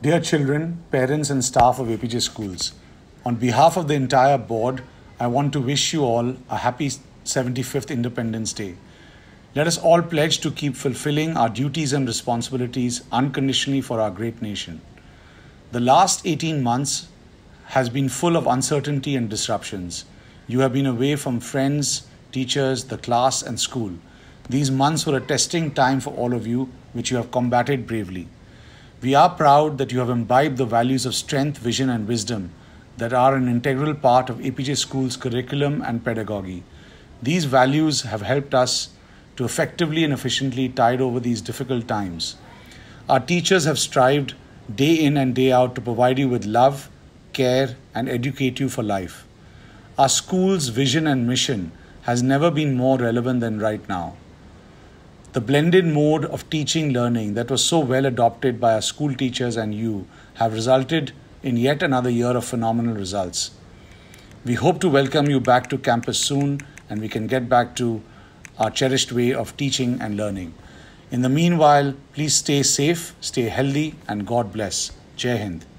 Dear children, parents, and staff of APJ Schools, on behalf of the entire board, I want to wish you all a happy 75th Independence Day. Let us all pledge to keep fulfilling our duties and responsibilities unconditionally for our great nation. The last 18 months has been full of uncertainty and disruptions. You have been away from friends, teachers, the class, and school. These months were a testing time for all of you, which you have combated bravely. We are proud that you have imbibed the values of strength, vision, and wisdom that are an integral part of APJ School's curriculum and pedagogy. These values have helped us to effectively and efficiently tide over these difficult times. Our teachers have strived day in and day out to provide you with love, care, and educate you for life. Our school's vision and mission has never been more relevant than right now the blended mode of teaching learning that was so well adopted by our school teachers and you have resulted in yet another year of phenomenal results. We hope to welcome you back to campus soon and we can get back to our cherished way of teaching and learning. In the meanwhile, please stay safe, stay healthy, and God bless. Jai Hind.